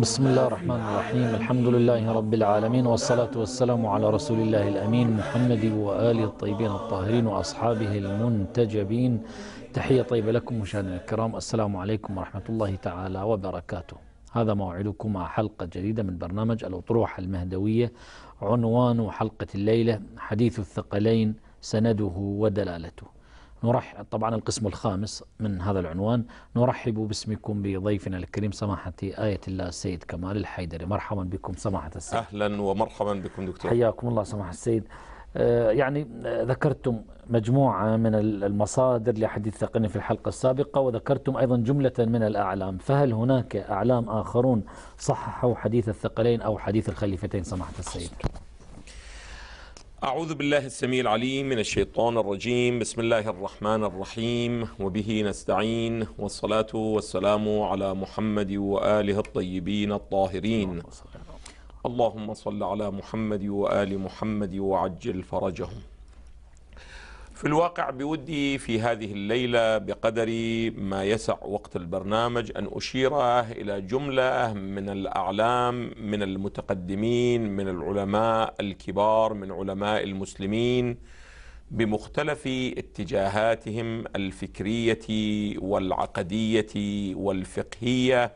بسم الله الرحمن الرحيم الحمد لله رب العالمين والصلاة والسلام على رسول الله الأمين محمد وآله الطيبين الطاهرين وأصحابه المنتجبين تحية طيبة لكم مشاهدينا الكرام السلام عليكم ورحمة الله تعالى وبركاته هذا موعدكم مع حلقة جديدة من برنامج الأطروحة المهدوية عنوان حلقة الليلة حديث الثقلين سنده ودلالته نرحب طبعا القسم الخامس من هذا العنوان نرحب باسمكم بضيفنا الكريم سماحة آية الله السيد كمال الحيدري مرحبا بكم سماحة السيد أهلا ومرحبا بكم دكتور حياكم الله سماحة السيد آه، يعني آه، ذكرتم مجموعة من المصادر لحديث ثقني في الحلقة السابقة وذكرتم أيضا جملة من الأعلام فهل هناك أعلام آخرون صححوا حديث الثقلين أو حديث الخليفتين سماحة السيد أعوذ بالله السميع العليم من الشيطان الرجيم بسم الله الرحمن الرحيم وبه نستعين والصلاة والسلام على محمد وآله الطيبين الطاهرين اللهم صل على محمد وآل محمد وعجل فرجهم في الواقع بودي في هذه الليلة بقدر ما يسع وقت البرنامج أن أشير إلى جملة من الأعلام من المتقدمين من العلماء الكبار من علماء المسلمين بمختلف اتجاهاتهم الفكرية والعقدية والفقهية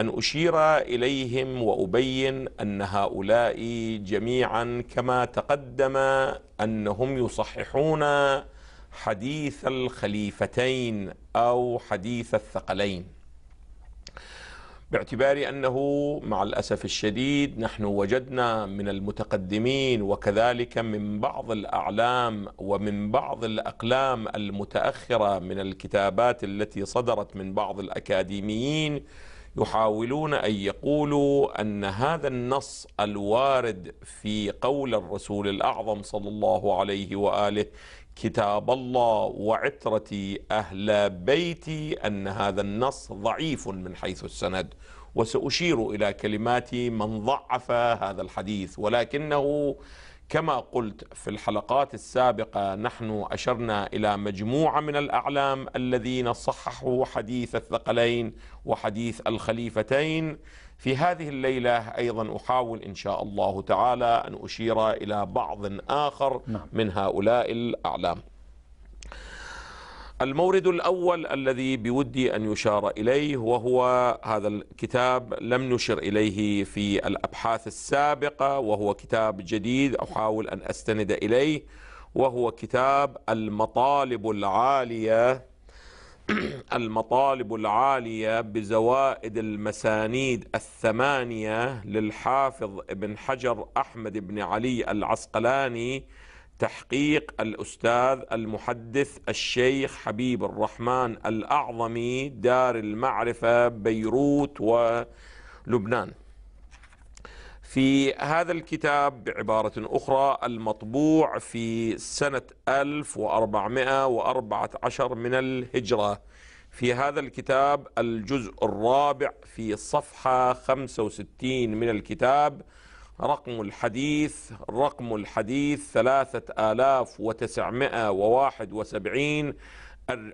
أن أشير إليهم وأبين أن هؤلاء جميعا كما تقدم أنهم يصححون حديث الخليفتين أو حديث الثقلين باعتبار أنه مع الأسف الشديد نحن وجدنا من المتقدمين وكذلك من بعض الأعلام ومن بعض الأقلام المتأخرة من الكتابات التي صدرت من بعض الأكاديميين يحاولون ان يقولوا ان هذا النص الوارد في قول الرسول الاعظم صلى الله عليه واله كتاب الله وعترتي اهل بيتي ان هذا النص ضعيف من حيث السند وساشير الى كلمات من ضعف هذا الحديث ولكنه كما قلت في الحلقات السابقة نحن أشرنا إلى مجموعة من الأعلام الذين صححوا حديث الثقلين وحديث الخليفتين في هذه الليلة أيضا أحاول إن شاء الله تعالى أن أشير إلى بعض آخر نعم. من هؤلاء الأعلام المورد الأول الذي بودي أن يشار إليه وهو هذا الكتاب لم نشر إليه في الأبحاث السابقة وهو كتاب جديد أحاول أن أستند إليه وهو كتاب المطالب العالية المطالب العالية بزوائد المسانيد الثمانية للحافظ ابن حجر أحمد بن علي العسقلاني تحقيق الأستاذ المحدث الشيخ حبيب الرحمن الأعظمي دار المعرفة بيروت ولبنان في هذا الكتاب بعبارة أخرى المطبوع في سنة 1414 من الهجرة في هذا الكتاب الجزء الرابع في صفحة 65 من الكتاب رقم الحديث رقم الحديث ثلاثة آلاف وتسعمائة وواحد وسبعين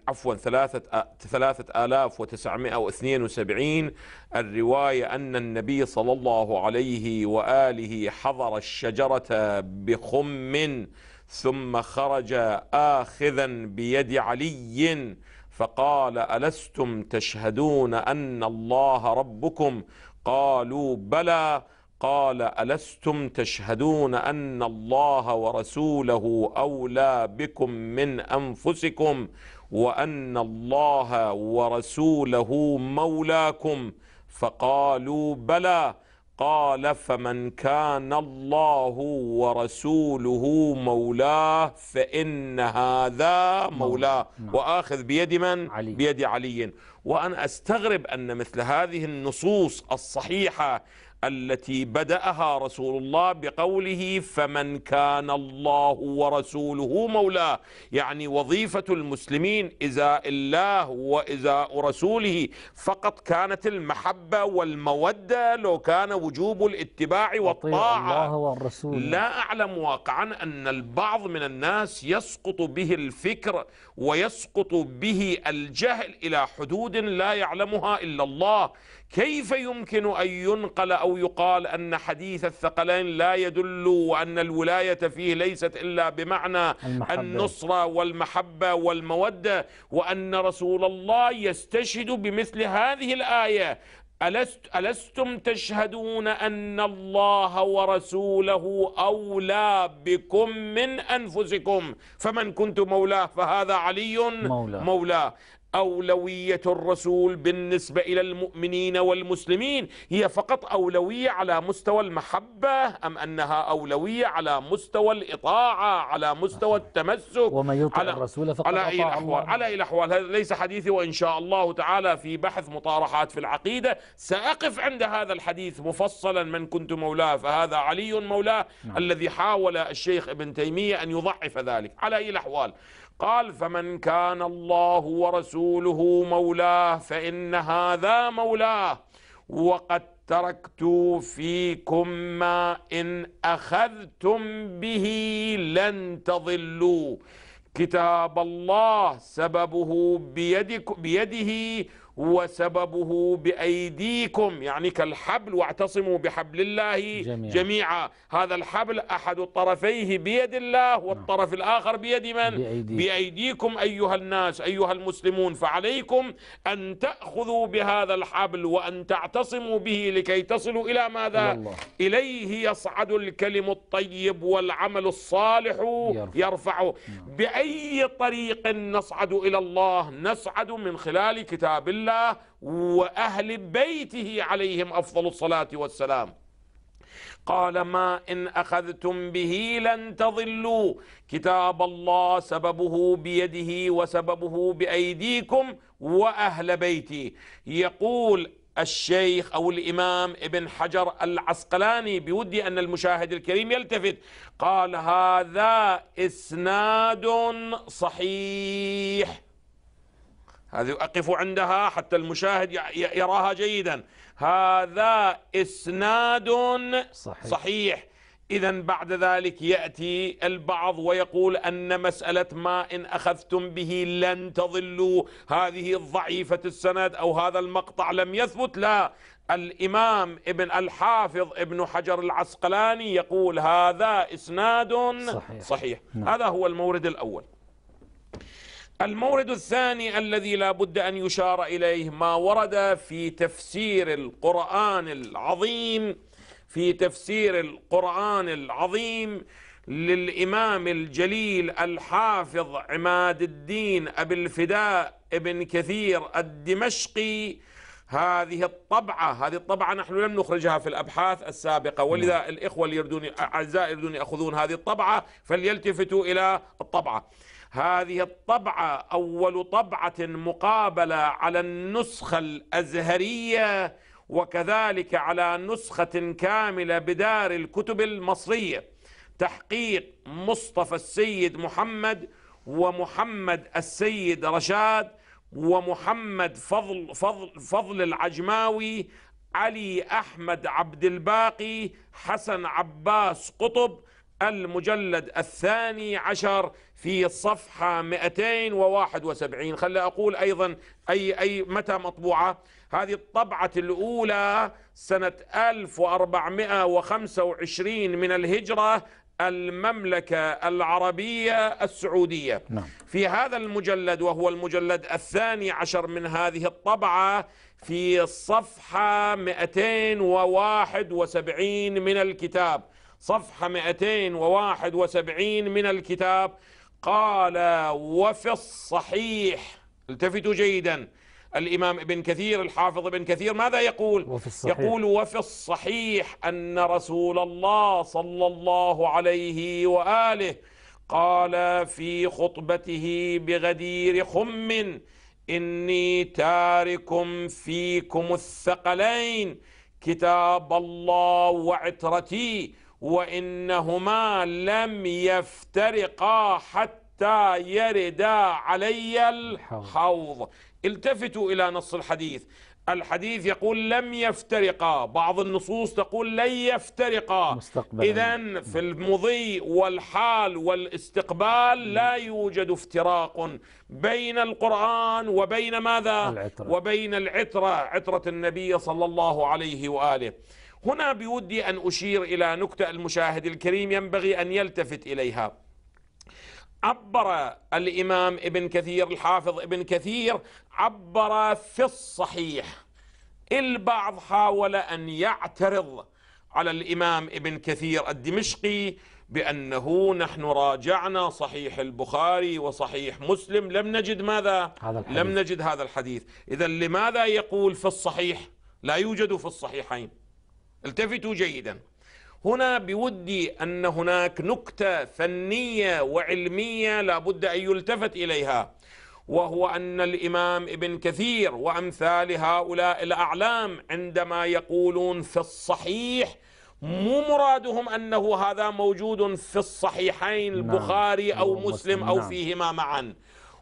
عفوا ثلاثة ثلاثة آلاف وتسعمائة واثنين وسبعين الرواية أن النبي صلى الله عليه وآله حضر الشجرة بخم ثم خرج آخذا بيد علي فقال ألستم تشهدون أن الله ربكم قالوا بلى قال ألستم تشهدون أن الله ورسوله أولى بكم من أنفسكم وأن الله ورسوله مولاكم فقالوا بلى قال فمن كان الله ورسوله مولاه فإن هذا مولاه نعم. وآخذ بيد من؟ علي. بيد علي وأن أستغرب أن مثل هذه النصوص الصحيحة التي بدأها رسول الله بقوله فمن كان الله ورسوله مولاه يعني وظيفة المسلمين إزاء الله وإزاء رسوله فقط كانت المحبة والمودة لو كان وجوب الاتباع والطاعة الله والرسول لا أعلم واقعا أن البعض من الناس يسقط به الفكر ويسقط به الجهل إلى حدود لا يعلمها إلا الله كيف يمكن أن ينقل أو يقال أن حديث الثقلين لا يدل وأن الولاية فيه ليست إلا بمعنى المحبة. النصرة والمحبة والمودة وأن رسول الله يستشهد بمثل هذه الآية ألست ألستم تشهدون أن الله ورسوله أولى بكم من أنفسكم فمن كنت مولاه فهذا علي مولاه, مولاه. أولوية الرسول بالنسبة إلى المؤمنين والمسلمين هي فقط أولوية على مستوى المحبة أم أنها أولوية على مستوى الإطاعة على مستوى التمسك وما يطع على الرسول فقط على أي الأحوال على أي الأحوال هذا ليس حديثي وإن شاء الله تعالى في بحث مطارحات في العقيدة سأقف عند هذا الحديث مفصلا من كنت مولاه فهذا علي مولاه نعم. الذي حاول الشيخ ابن تيمية أن يضعف ذلك على أي الأحوال قال فمن كان الله ورسوله مولاه فإن هذا مولاه وقد تركت فيكم ما إن أخذتم به لن تضلوا كتاب الله سببه بيدك بيده وسببه بأيديكم يعني كالحبل واعتصموا بحبل الله جميعا, جميعا. هذا الحبل أحد طرفيه بيد الله نعم. والطرف الآخر بيد من؟ بأيديكم. بأيديكم أيها الناس أيها المسلمون فعليكم أن تأخذوا بهذا الحبل وأن تعتصموا به لكي تصلوا إلى ماذا؟ الله. إليه يصعد الكلم الطيب والعمل الصالح يرفعه نعم. بأي طريق نصعد إلى الله؟ نصعد من خلال كتاب الله الله واهل بيته عليهم افضل الصلاه والسلام قال ما ان اخذتم به لن تضلوا كتاب الله سببه بيده وسببه بايديكم واهل بيتي يقول الشيخ أو الإمام ابن حجر العسقلاني بودي أن المشاهد الكريم يلتفت قال هذا إسناد صحيح هذه أقف عندها حتى المشاهد يراها جيدا هذا إسناد صحيح, صحيح. إذا بعد ذلك يأتي البعض ويقول أن مسألة ما إن أخذتم به لن تضلوا هذه ضعيفة السند أو هذا المقطع لم يثبت لا الإمام ابن الحافظ ابن حجر العسقلاني يقول هذا إسناد صحيح, صحيح. نعم. هذا هو المورد الأول المورد الثاني الذي لا بد أن يشار إليه ما ورد في تفسير القرآن العظيم في تفسير القرآن العظيم للإمام الجليل الحافظ عماد الدين أبي الفداء ابن كثير الدمشقي هذه الطبعة هذه الطبعة نحن لم نخرجها في الأبحاث السابقة ولذا نعم. الإخوة اللي يردون أعزائي يردون يأخذون هذه الطبعة فليلتفتوا إلى الطبعة هذه الطبعة أول طبعة مقابلة على النسخة الأزهرية وكذلك على نسخة كاملة بدار الكتب المصرية تحقيق مصطفى السيد محمد ومحمد السيد رشاد ومحمد فضل فضل فضل العجماوي علي احمد عبد الباقي حسن عباس قطب المجلد الثاني عشر في الصفحة 271 خلي أقول أيضا أي, أي متى مطبوعة هذه الطبعة الأولى سنة 1425 من الهجرة المملكة العربية السعودية نعم. في هذا المجلد وهو المجلد الثاني عشر من هذه الطبعة في الصفحة 271 من الكتاب صفحة 271 من الكتاب قال وفي الصحيح التفتوا جيدا الإمام ابن كثير الحافظ ابن كثير ماذا يقول وفي الصحيح. يقول وفي الصحيح أن رسول الله صلى الله عليه وآله قال في خطبته بغدير خم إني تاركم فيكم الثقلين كتاب الله وعترتي وإنهما لم يفترقا حتى يردا علي الحوض التفتوا إلى نص الحديث الحديث يقول لم يفترقا بعض النصوص تقول لن يفترقا إذا في المضي والحال والاستقبال لا يوجد افتراق بين القرآن وبين ماذا العترة. وبين العترة عترة النبي صلى الله عليه وآله هنا بودي أن أشير إلى نكتة المشاهد الكريم ينبغي أن يلتفت إليها عبر الإمام ابن كثير الحافظ ابن كثير عبر في الصحيح البعض حاول أن يعترض على الإمام ابن كثير الدمشقي بأنه نحن راجعنا صحيح البخاري وصحيح مسلم لم نجد ماذا هذا الحديث. لم نجد هذا الحديث إذا لماذا يقول في الصحيح لا يوجد في الصحيحين التفتوا جيدا هنا بودي أن هناك نكتة فنية وعلمية لابد أن يلتفت إليها وهو أن الإمام ابن كثير وأمثال هؤلاء الأعلام عندما يقولون في الصحيح مو مرادهم أنه هذا موجود في الصحيحين نعم. البخاري أو نعم. مسلم أو نعم. فيهما معا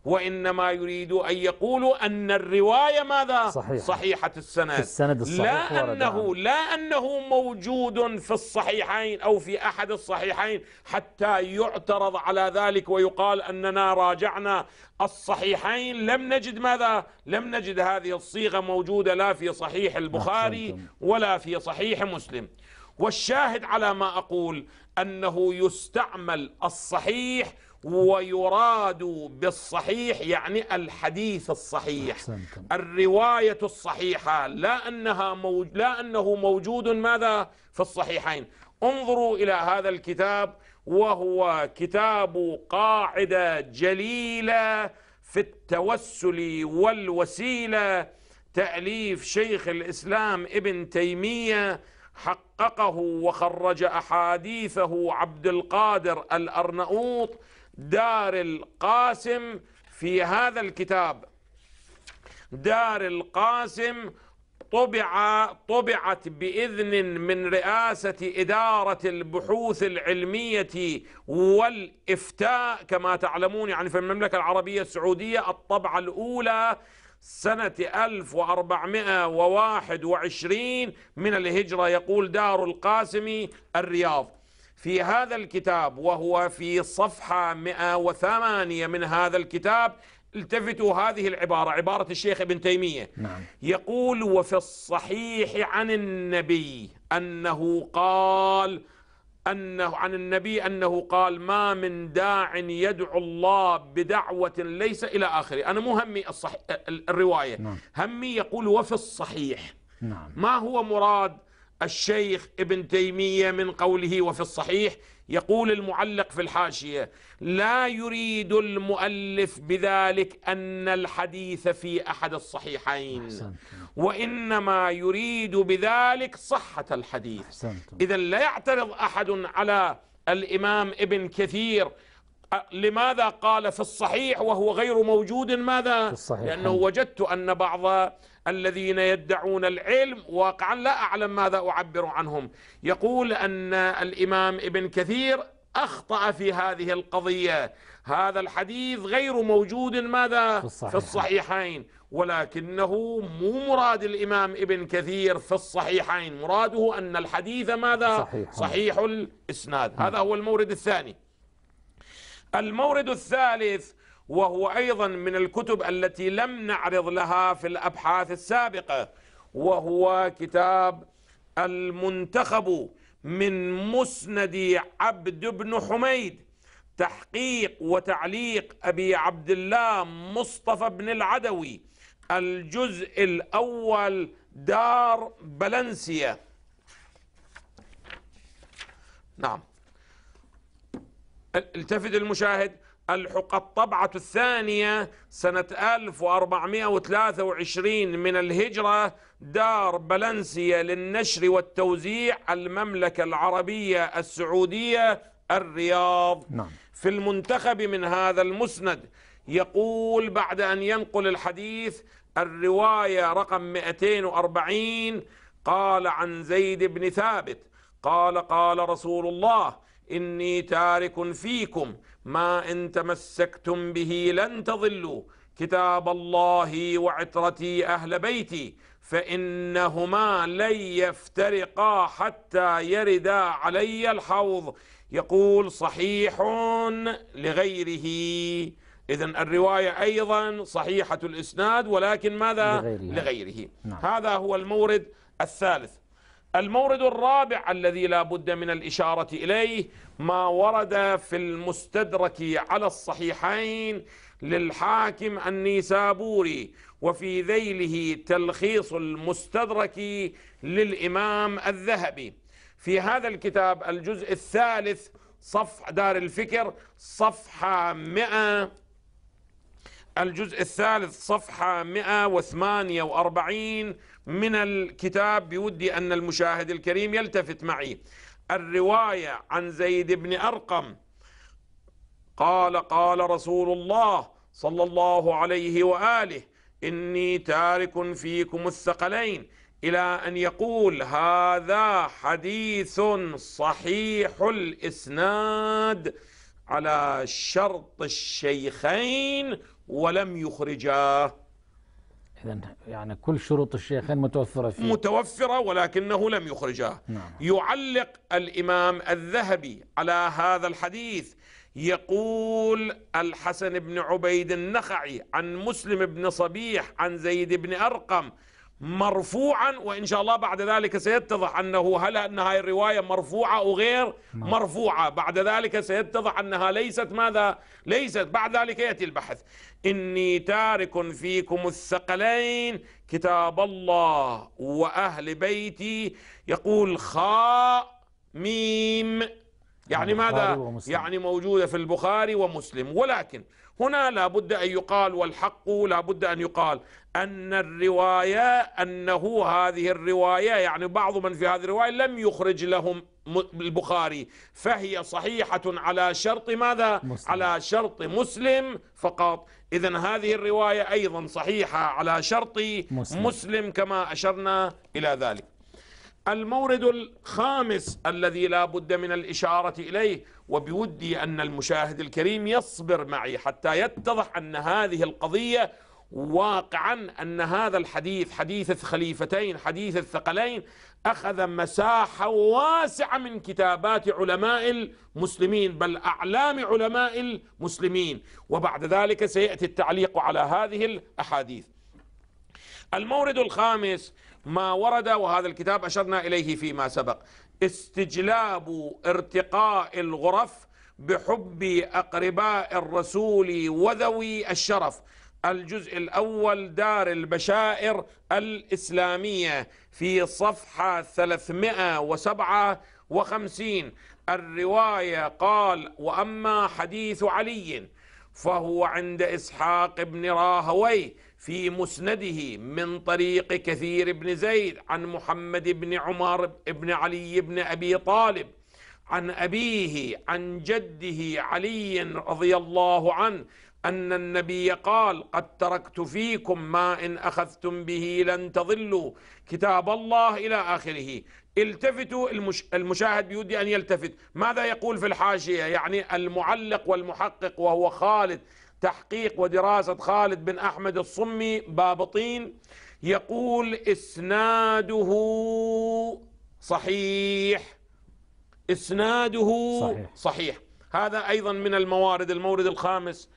وإنما يريد أن يقولوا أن الرواية ماذا صحيحة, صحيحة السند, السند الصحيح لا, أنه لا أنه موجود في الصحيحين أو في أحد الصحيحين حتى يعترض على ذلك ويقال أننا راجعنا الصحيحين لم نجد ماذا لم نجد هذه الصيغة موجودة لا في صحيح البخاري ولا في صحيح مسلم والشاهد على ما أقول أنه يستعمل الصحيح ويراد بالصحيح يعني الحديث الصحيح أحسنتم. الرواية الصحيحة لا, أنها موج... لا أنه موجود ماذا في الصحيحين انظروا إلى هذا الكتاب وهو كتاب قاعدة جليلة في التوسل والوسيلة تأليف شيخ الإسلام ابن تيمية حققه وخرج أحاديثه عبد القادر الأرنؤوط دار القاسم في هذا الكتاب دار القاسم طبع طبعت باذن من رئاسه اداره البحوث العلميه والافتاء كما تعلمون يعني في المملكه العربيه السعوديه الطبعه الاولى سنة 1421 من الهجرة يقول دار القاسم الرياض في هذا الكتاب وهو في صفحة 108 من هذا الكتاب التفتوا هذه العبارة عبارة الشيخ ابن تيمية نعم. يقول وفي الصحيح عن النبي أنه قال أنه عن النبي أنه قال ما من داع يدعو الله بدعوة ليس إلى آخره أنا مو همي الصح... الرواية نعم. همي يقول وفي الصحيح نعم. ما هو مراد الشيخ ابن تيمية من قوله وفي الصحيح يقول المعلق في الحاشية لا يريد المؤلف بذلك أن الحديث في أحد الصحيحين أحسنت. وإنما يريد بذلك صحة الحديث إذا لا يعترض أحد على الإمام ابن كثير لماذا قال في الصحيح وهو غير موجود ماذا لأنه وجدت أن بعض الذين يدعون العلم واقعا لا أعلم ماذا أعبر عنهم يقول أن الإمام ابن كثير أخطأ في هذه القضية هذا الحديث غير موجود ماذا في, الصحيح. في الصحيحين ولكنه مو مراد الإمام ابن كثير في الصحيحين مراده أن الحديث ماذا صحيح, صحيح الإسناد هذا هو المورد الثاني المورد الثالث وهو أيضا من الكتب التي لم نعرض لها في الأبحاث السابقة وهو كتاب المنتخب من مسند عبد بن حميد تحقيق وتعليق أبي عبد الله مصطفى بن العدوي الجزء الأول دار بلنسيا نعم التفت المشاهد الحق الطبعة الثانية سنة 1423 من الهجرة دار بلنسيا للنشر والتوزيع المملكة العربية السعودية الرياض نعم. في المنتخب من هذا المسند يقول بعد أن ينقل الحديث الرواية رقم 240 قال عن زيد بن ثابت قال قال رسول الله إني تارك فيكم ما إن تمسكتم به لن تضلوا كتاب الله وعترتي أهل بيتي فإنهما لن يفترقا حتى يردا علي الحوض يقول صحيح لغيره إذا الرواية أيضا صحيحة الإسناد ولكن ماذا لغيره, لغيره. نعم. هذا هو المورد الثالث المورد الرابع الذي لا بد من الإشارة إليه ما ورد في المستدرك على الصحيحين للحاكم النيسابوري وفي ذيله تلخيص المستدرك للإمام الذهبي في هذا الكتاب الجزء الثالث صف دار الفكر صفحة 100 الجزء الثالث صفحة 148 من الكتاب بودي أن المشاهد الكريم يلتفت معي الرواية عن زيد بن أرقم قال قال رسول الله صلى الله عليه وآله إني تارك فيكم الثقلين إلى أن يقول هذا حديث صحيح الإسناد على شرط الشيخين ولم يخرجاه إذا يعني كل شروط الشيخين متوفرة فيه متوفرة ولكنه لم يخرجها نعم. يعلق الإمام الذهبي على هذا الحديث يقول الحسن بن عبيد النخعي عن مسلم بن صبيح عن زيد بن أرقم مرفوعا وإن شاء الله بعد ذلك سيتضح أنه هل أن هذه الرواية مرفوعة أو غير نعم. مرفوعة بعد ذلك سيتضح أنها ليست ماذا ليست بعد ذلك يأتي البحث إني تارك فيكم الثقلين كتاب الله وأهل بيتي يقول خاء ميم يعني نعم، ماذا يعني موجودة في البخاري ومسلم ولكن هنا لابد أن يقال والحق لابد أن يقال أن الرواية أنه هذه الرواية يعني بعض من في هذه الرواية لم يخرج لهم البخاري فهي صحيحة على شرط ماذا؟ مسلم. على شرط مسلم فقط إذا هذه الرواية أيضا صحيحة على شرط مسلم, مسلم كما أشرنا إلى ذلك المورد الخامس الذي لا بد من الإشارة إليه وبودي أن المشاهد الكريم يصبر معي حتى يتضح أن هذه القضية واقعا أن هذا الحديث حديث الخليفتين حديث الثقلين أخذ مساحة واسعة من كتابات علماء المسلمين بل أعلام علماء المسلمين وبعد ذلك سيأتي التعليق على هذه الأحاديث المورد الخامس ما ورد وهذا الكتاب أشرنا إليه فيما سبق استجلاب ارتقاء الغرف بحب أقرباء الرسول وذوي الشرف الجزء الأول دار البشائر الإسلامية في صفحة 357 الرواية قال وأما حديث علي فهو عند إسحاق بن راهويه في مسنده من طريق كثير بن زيد عن محمد بن عمر بن علي بن أبي طالب عن أبيه عن جده علي رضي الله عنه أن النبي قال قد تركت فيكم ما إن أخذتم به لن تضلوا كتاب الله إلى آخره التفتوا المش... المشاهد بيودي أن يلتفت ماذا يقول في الحاشية يعني المعلق والمحقق وهو خالد تحقيق ودراسة خالد بن أحمد الصمي بابطين يقول إسناده صحيح إسناده صحيح, صحيح. هذا أيضا من الموارد المورد الخامس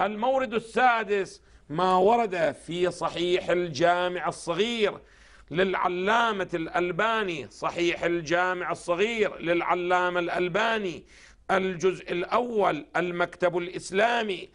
المورد السادس ما ورد في صحيح الجامع الصغير للعلامة الألباني صحيح الجامع الصغير للعلامة الألباني الجزء الأول المكتب الإسلامي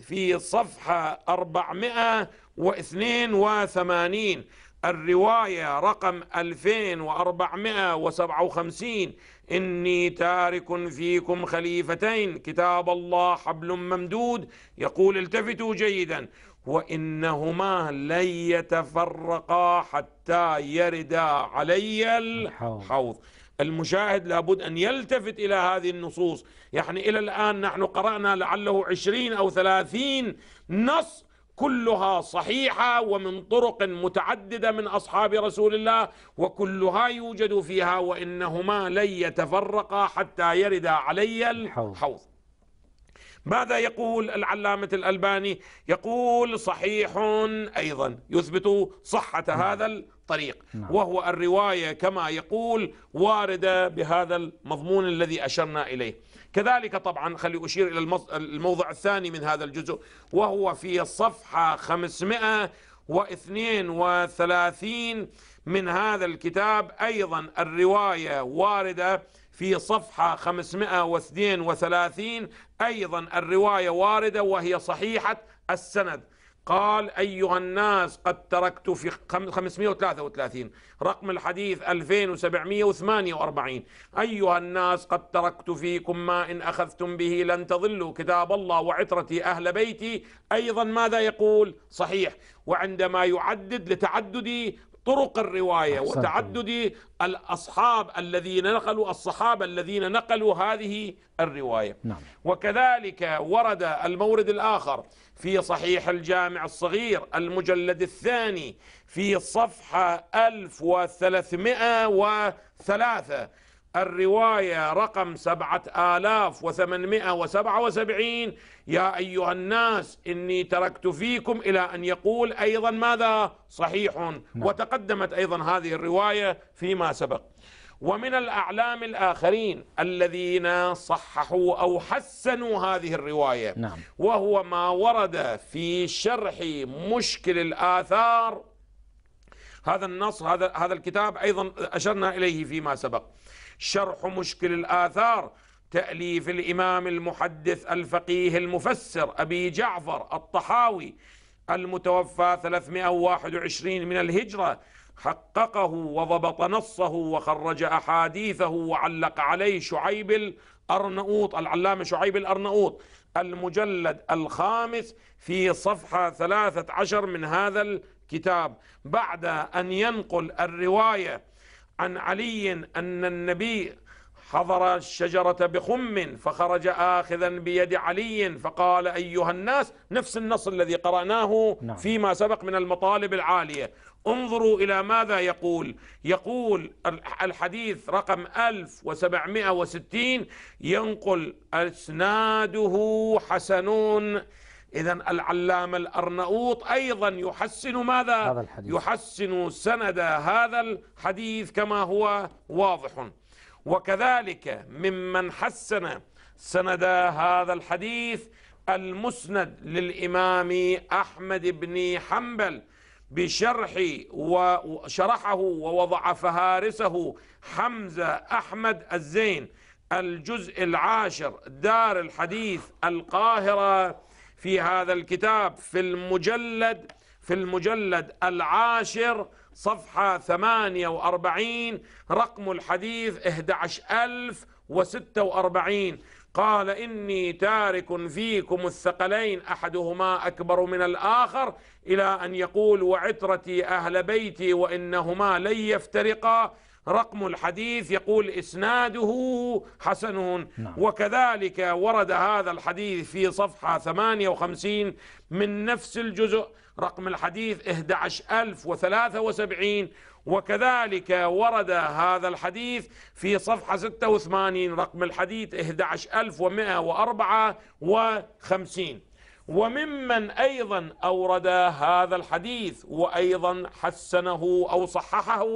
في صفحة 482 الرواية رقم 2457 إني تارك فيكم خليفتين كتاب الله حبل ممدود يقول التفتوا جيدا وإنهما لن يتفرقا حتى يردا علي الحوض المشاهد لابد أن يلتفت إلى هذه النصوص يعني إلى الآن نحن قرأنا لعله عشرين أو ثلاثين نص كلها صحيحة ومن طرق متعددة من أصحاب رسول الله وكلها يوجد فيها وإنهما لن يتفرقا حتى يردا علي الحوض ماذا يقول العلامة الألباني يقول صحيح أيضا يثبت صحة نعم. هذا الطريق نعم. وهو الرواية كما يقول واردة بهذا المضمون الذي أشرنا إليه كذلك طبعا خلي أشير إلى الموضع الثاني من هذا الجزء وهو في الصفحة 532 من هذا الكتاب أيضا الرواية واردة في صفحة 532 أيضا الرواية واردة وهي صحيحة السند قال أيها الناس قد تركت في 533 رقم الحديث 2748 أيها الناس قد تركت فيكم ما إن أخذتم به لن تضلوا كتاب الله وعترتي أهل بيتي أيضا ماذا يقول صحيح وعندما يعدد لتعدد طرق الرواية وتعدد الأصحاب الذين نقلوا الصحابة الذين نقلوا هذه الرواية نعم. وكذلك ورد المورد الآخر في صحيح الجامع الصغير المجلد الثاني في الصفحة 1303 الرواية رقم سبعة آلاف وثمانمائة وسبعة وسبعين يا أيها الناس إني تركت فيكم إلى أن يقول أيضا ماذا صحيح نعم. وتقدمت أيضا هذه الرواية فيما سبق ومن الأعلام الآخرين الذين صححوا أو حسنوا هذه الرواية نعم. وهو ما ورد في شرح مشكل الآثار هذا النص هذا هذا الكتاب أيضا أشرنا إليه فيما سبق شرح مشكل الآثار تأليف الإمام المحدث الفقيه المفسر أبي جعفر الطحاوي المتوفى 321 من الهجرة حققه وضبط نصه وخرج أحاديثه وعلق عليه شعيب الأرنؤوط العلامة شعيب الأرنؤوط المجلد الخامس في صفحة 13 من هذا الكتاب بعد أن ينقل الرواية عن علي أن النبي حضر الشجرة بخم فخرج آخذا بيد علي فقال أيها الناس نفس النص الذي قرأناه نعم. فيما سبق من المطالب العالية انظروا إلى ماذا يقول يقول الحديث رقم 1760 ينقل أسناده حسنون إذا العلامة الأرنؤوط أيضا يحسن ماذا؟ هذا الحديث. يحسن سند هذا الحديث كما هو واضح وكذلك ممن حسن سند هذا الحديث المسند للإمام أحمد بن حنبل بشرح وشرحه ووضع فهارسه حمزة أحمد الزين الجزء العاشر دار الحديث القاهرة في هذا الكتاب في المجلد في المجلد العاشر صفحة 48 رقم الحديث 11046 قال إني تارك فيكم الثقلين أحدهما أكبر من الآخر إلى أن يقول وعترتي أهل بيتي وإنهما لن يفترقا رقم الحديث يقول إسناده حسن نعم. وكذلك ورد هذا الحديث في صفحة 58 من نفس الجزء رقم الحديث 11073 وكذلك ورد هذا الحديث في صفحة 86 رقم الحديث 11154 وممن أيضا أورد هذا الحديث وأيضا حسنه أو صححه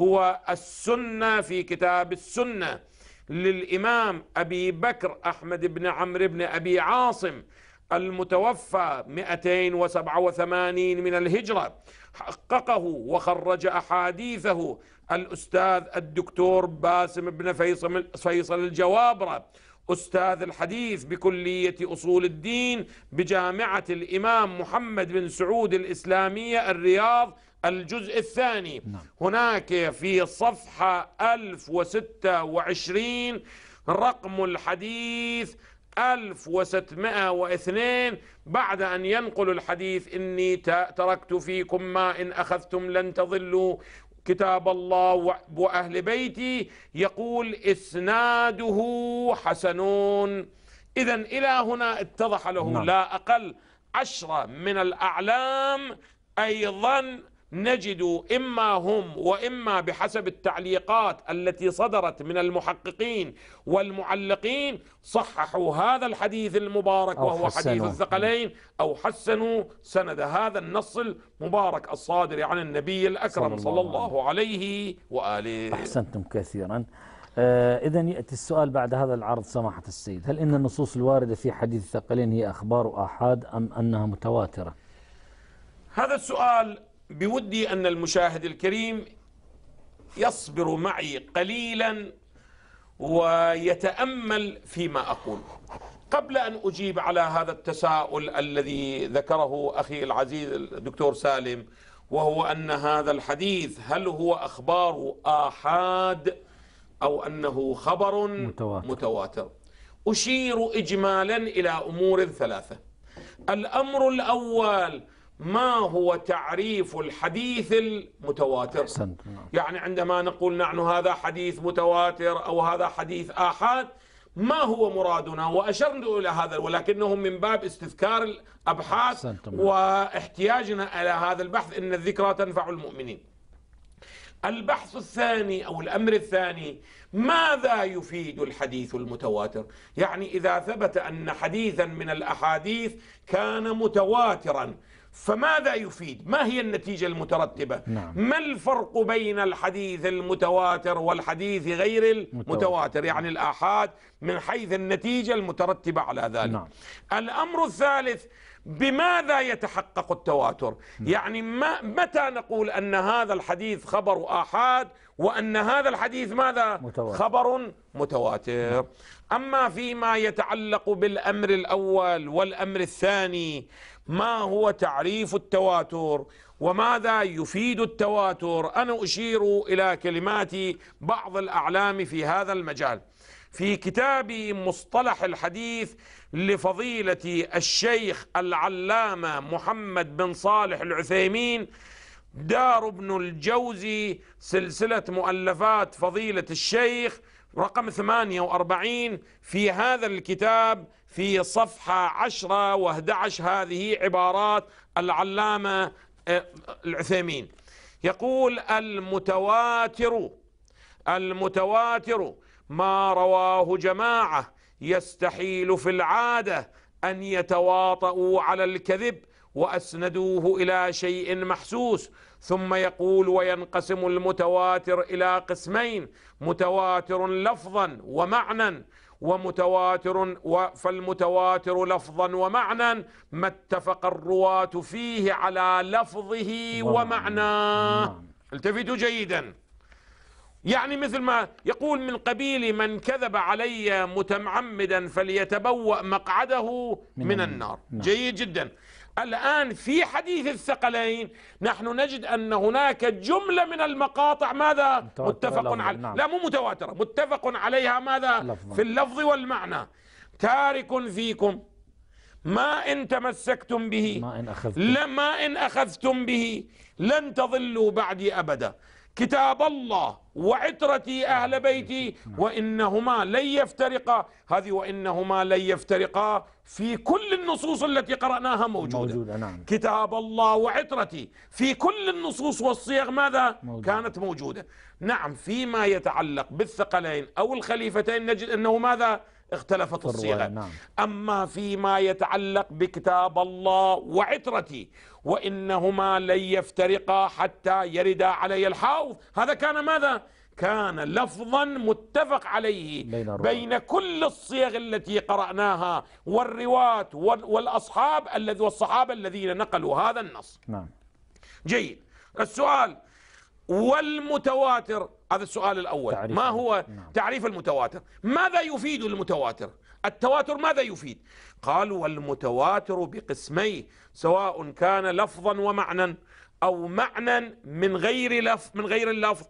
هو السنة في كتاب السنة للإمام أبي بكر أحمد بن عمرو بن أبي عاصم المتوفى 287 من الهجرة حققه وخرج أحاديثه الأستاذ الدكتور باسم بن فيصل, فيصل الجوابرة أستاذ الحديث بكلية أصول الدين بجامعة الإمام محمد بن سعود الإسلامية الرياض الجزء الثاني نعم. هناك في صفحة 1026 رقم الحديث 1602 بعد أن ينقل الحديث إني تركت فيكم ما إن أخذتم لن تضلوا كتاب الله وأهل بيتي يقول إسناده حسنون إذا إلى هنا اتضح له نعم. لا أقل عشرة من الأعلام أيضا نجد إما هم وإما بحسب التعليقات التي صدرت من المحققين والمعلقين صححوا هذا الحديث المبارك وهو حديث الثقلين أو حسنوا سند هذا النص المبارك الصادر عن النبي الأكرم صلى الله, الله عليه وآله أحسنتم كثيرا آه إذا يأتي السؤال بعد هذا العرض سماحة السيد هل إن النصوص الواردة في حديث الثقلين هي أخبار أحاد أم أنها متواترة؟ هذا السؤال بودي أن المشاهد الكريم يصبر معي قليلا ويتأمل فيما أقول قبل أن أجيب على هذا التساؤل الذي ذكره أخي العزيز الدكتور سالم وهو أن هذا الحديث هل هو أخبار آحاد أو أنه خبر متواتر, متواتر. أشير إجمالا إلى أمور ثلاثة الأمر الأول ما هو تعريف الحديث المتواتر يعني عندما نقول نحن هذا حديث متواتر أو هذا حديث آحاد ما هو مرادنا وأشرنا إلى هذا ولكنهم من باب استذكار الأبحاث أحسنت. واحتياجنا إلى هذا البحث إن الذكرى تنفع المؤمنين البحث الثاني أو الأمر الثاني ماذا يفيد الحديث المتواتر يعني إذا ثبت أن حديثا من الأحاديث كان متواترا فماذا يفيد ما هي النتيجة المترتبة نعم. ما الفرق بين الحديث المتواتر والحديث غير المتواتر متواتر. يعني الآحاد من حيث النتيجة المترتبة على ذلك نعم. الأمر الثالث بماذا يتحقق التواتر نعم. يعني ما متى نقول أن هذا الحديث خبر آحاد وأن هذا الحديث ماذا متواتر. خبر متواتر نعم. أما فيما يتعلق بالأمر الأول والأمر الثاني ما هو تعريف التواتر وماذا يفيد التواتر أنا أشير إلى كلمات بعض الأعلام في هذا المجال في كتاب مصطلح الحديث لفضيلة الشيخ العلامة محمد بن صالح العثيمين دار ابن الجوزي سلسلة مؤلفات فضيلة الشيخ رقم 48 في هذا الكتاب في صفحة عشرة و11 هذه عبارات العلامة آه، العثيمين يقول المتواتر المتواتر ما رواه جماعة يستحيل في العادة أن يتواطؤوا على الكذب وأسندوه إلى شيء محسوس ثم يقول وينقسم المتواتر إلى قسمين متواتر لفظا ومعنى ومتواتر فالمتواتر لفظا ومعنى ما اتفق الرواة فيه على لفظه ومعناه التفتوا جيدا يعني مثل ما يقول من قبيل من كذب علي متعمدا فليتبوأ مقعده من, من النار نعم. جيد جدا الآن في حديث الثقلين نحن نجد أن هناك جملة من المقاطع ماذا متفق عليه نعم. لا مو متواترة متفق عليها ماذا لفظة. في اللفظ والمعنى تارك فيكم ما إن تمسكتم به ما إن أخذتم لما إن أخذتم به لن تضلوا بعدي أبدا كتاب الله وعترتي أهل بيتي وإنهما لن يفترقا هذه وإنهما لن يفترقا في كل النصوص التي قرأناها موجودة, موجودة نعم. كتاب الله وعترتي في كل النصوص والصيغ ماذا موجودة. كانت موجودة نعم فيما يتعلق بالثقلين أو الخليفتين نجد أنه ماذا اختلفت الصيغة نعم. أما فيما يتعلق بكتاب الله وعترتي وإنهما لن يفترقا حتى يردا علي الحوض هذا كان ماذا؟ كان لفظا متفق عليه بين, بين كل الصيغ التي قرأناها والرواة والأصحاب والصحابة الذين نقلوا هذا النص نعم جيد السؤال والمتواتر هذا السؤال الأول ما هو نعم. تعريف المتواتر ماذا يفيد المتواتر التواتر ماذا يفيد قال والمتواتر بقسميه سواء كان لفظا ومعنى أو معنى من غير لفظ من غير اللفظ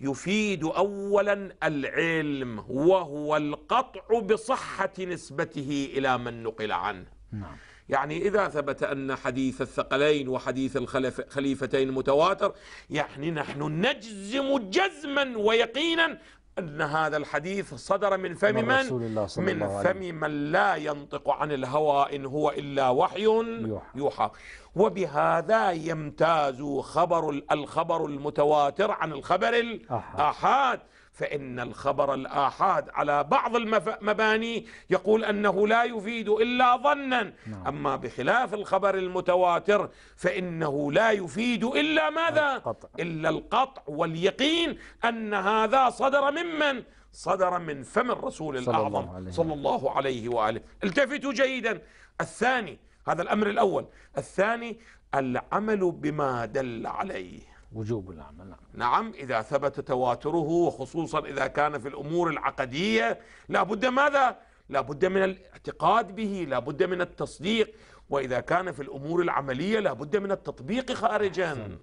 يفيد أولا العلم وهو القطع بصحة نسبته إلى من نقل عنه نعم يعني إذا ثبت أن حديث الثقلين وحديث الخليفتين متواتر يعني نحن نجزم جزما ويقينا أن هذا الحديث صدر من فم من, من, من فم من لا ينطق عن الهوى إن هو إلا وحي يوحى, يوحى. وبهذا يمتاز خبر الخبر المتواتر عن الخبر الأحاد فإن الخبر الآحاد على بعض المباني يقول أنه لا يفيد إلا ظنا نعم. أما بخلاف الخبر المتواتر فإنه لا يفيد إلا ماذا القطع. إلا القطع واليقين أن هذا صدر ممن صدر من فم الرسول الأعظم صلى الله عليه وآله التفتوا جيدا الثاني هذا الأمر الأول الثاني العمل بما دل عليه وجوب العمل نعم. نعم إذا ثبت تواتره وخصوصا إذا كان في الأمور العقدية لا بد ماذا؟ لا بد من الاعتقاد به لا بد من التصديق وإذا كان في الأمور العملية لا بد من التطبيق خارجا نعم.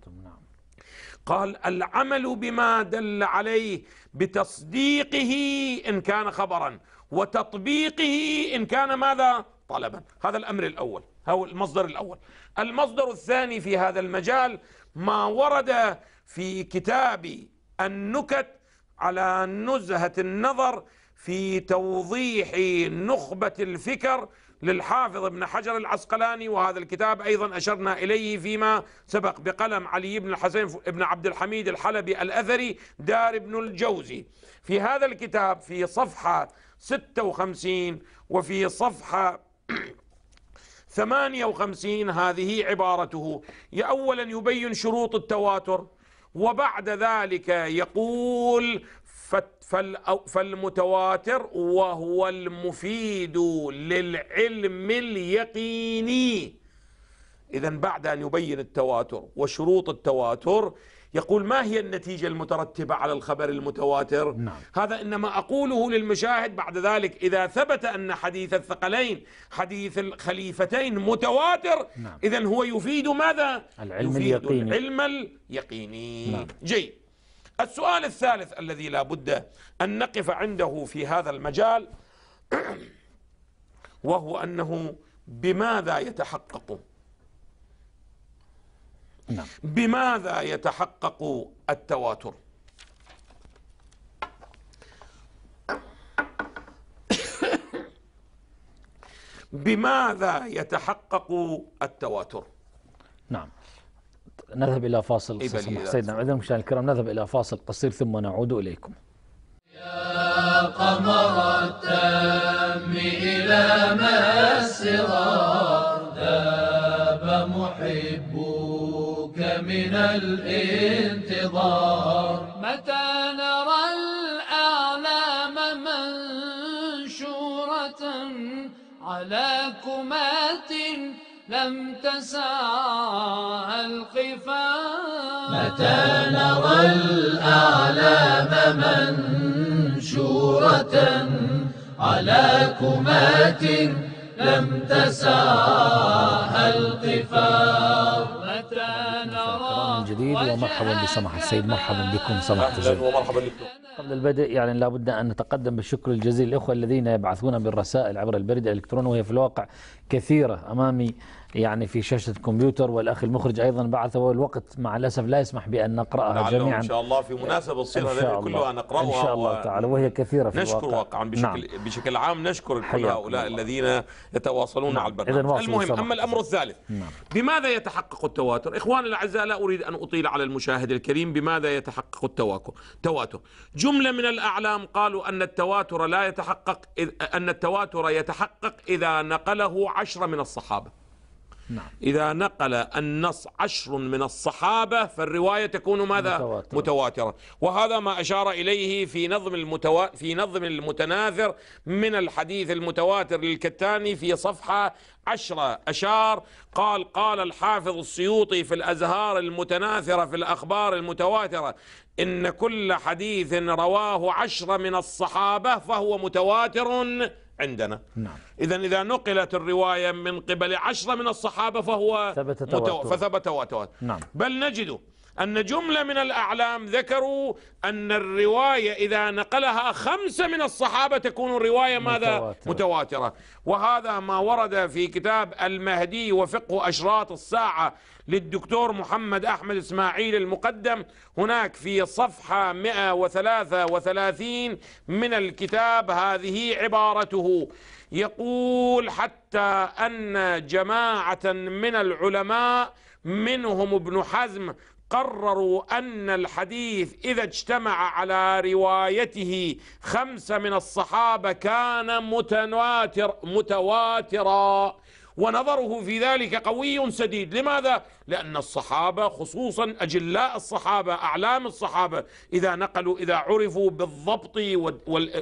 قال العمل بما دل عليه بتصديقه إن كان خبرا وتطبيقه إن كان ماذا؟ طلبا هذا الأمر الأول هو المصدر الأول المصدر الثاني في هذا المجال ما ورد في كتاب النكت على نزهة النظر في توضيح نخبة الفكر للحافظ ابن حجر العسقلاني وهذا الكتاب أيضا أشرنا إليه فيما سبق بقلم علي بن الحسين ابن عبد الحميد الحلبي الأثري دار ابن الجوزي في هذا الكتاب في صفحة 56 وفي صفحة 58 هذه عبارته أولا يبين شروط التواتر وبعد ذلك يقول فالمتواتر وهو المفيد للعلم اليقيني إذا بعد أن يبين التواتر وشروط التواتر يقول ما هي النتيجة المترتبة على الخبر المتواتر نعم. هذا إنما أقوله للمشاهد بعد ذلك إذا ثبت أن حديث الثقلين حديث الخليفتين متواتر نعم. إذا هو يفيد ماذا؟ العلم يفيد اليقيني العلم اليقيني نعم. جيد السؤال الثالث الذي لا بد أن نقف عنده في هذا المجال وهو أنه بماذا يتحقق نعم. بماذا يتحقق التواتر بماذا يتحقق التواتر نعم نذهب إلى فاصل إيه سيدنا إذن مشاهدينا الكرام نذهب إلى فاصل قصير ثم نعود إليكم يا قمر التام إلى ما السرار ذاب محيط من الانتظار متى نرى الأعلام منشورة على كمات لم تسع القفار متى نرى الأعلام منشورة على كمات لم تسع القفار جديد ومرحبا بسماحة السيد مرحبا بكم سماحة السيد ومرحبا بكم قبل البدء يعني لا بد أن نتقدم بالشكر الجزيل للاخوه الذين يبعثون بالرسائل عبر البريد الإلكتروني وهي في الواقع كثيرة أمامي يعني في شاشة الكمبيوتر والأخ المخرج أيضا بعث والوقت مع الأسف لا يسمح بأن نقرأها نعم، جميعا إن شاء الله في مناسبة الصيغة هذه كلها نقرأها إن شاء الله تعالى وهي كثيرة في نشكر الواقع. واقعا بشكل, نعم. بشكل عام نشكر كل هؤلاء الله. الذين يتواصلون نعم. على البرنامج المهم أما الأمر الثالث نعم. بماذا يتحقق التواتر إخوان الأعزاء لا أريد أن أطيل على المشاهد الكريم بماذا يتحقق التواتر تواتر جملة من الأعلام قالوا أن التواتر لا يتحقق أن التواتر يتحقق إذا نقله عشرة من الصحابة نعم. إذا نقل النص عشر من الصحابة فالرواية تكون ماذا متواترة, متواترة. وهذا ما أشار إليه في نظم المتوا... في نظم المتناثر من الحديث المتواتر للكتاني في صفحة عشرة أشار قال قال الحافظ السيوطي في الأزهار المتناثرة في الأخبار المتواترة إن كل حديث رواه عشر من الصحابة فهو متواتر عندنا نعم. إذا إذا نقلت الرواية من قبل عشرة من الصحابة فهو ثبت متو... فثبت وتواتر نعم. بل نجد أن جملة من الأعلام ذكروا أن الرواية إذا نقلها خمسة من الصحابة تكون الرواية ماذا متواترة, متواترة. وهذا ما ورد في كتاب المهدي وفقه أشراط الساعة للدكتور محمد أحمد إسماعيل المقدم هناك في صفحة 133 من الكتاب هذه عبارته يقول حتى أن جماعة من العلماء منهم ابن حزم قرروا أن الحديث إذا اجتمع على روايته خمسة من الصحابة كان متواتر متواترا ونظره في ذلك قوي سديد لماذا؟ لأن الصحابة خصوصا أجلاء الصحابة أعلام الصحابة إذا نقلوا إذا عرفوا بالضبط